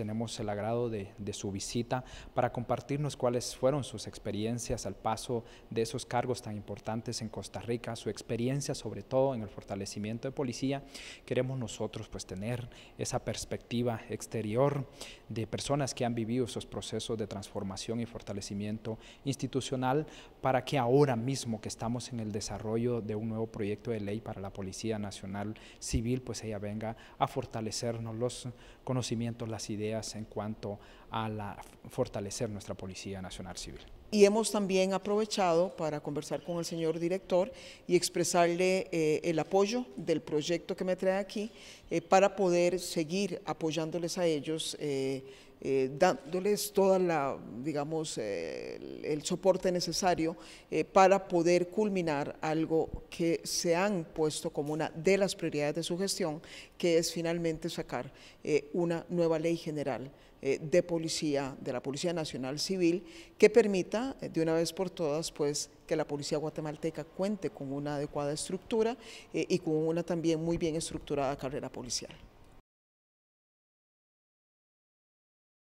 tenemos el agrado de, su visita para compartirnos cuáles fueron sus experiencias al paso de esos cargos tan importantes en Costa Rica, su experiencia sobre todo en el fortalecimiento de policía. Queremos nosotros pues tener esa perspectiva exterior de personas que han vivido esos procesos de transformación y fortalecimiento institucional para que ahora mismo que estamos en el desarrollo de un nuevo proyecto de ley para la Policía Nacional Civil, pues ella venga a fortalecernos los conocimientos, las ideas en cuanto a la, fortalecer nuestra Policía Nacional Civil. Y hemos también aprovechado para conversar con el señor director y expresarle eh, el apoyo del proyecto que me trae aquí eh, para poder seguir apoyándoles a ellos eh, eh, dándoles toda la, digamos, eh, el, soporte necesario eh, para poder culminar algo que se han puesto como una de las prioridades de su gestión, que es finalmente sacar una nueva ley general de policía, de la Policía Nacional Civil, que permita de una vez por todas pues que la policía guatemalteca cuente con una adecuada estructura y con una también muy bien estructurada carrera policial.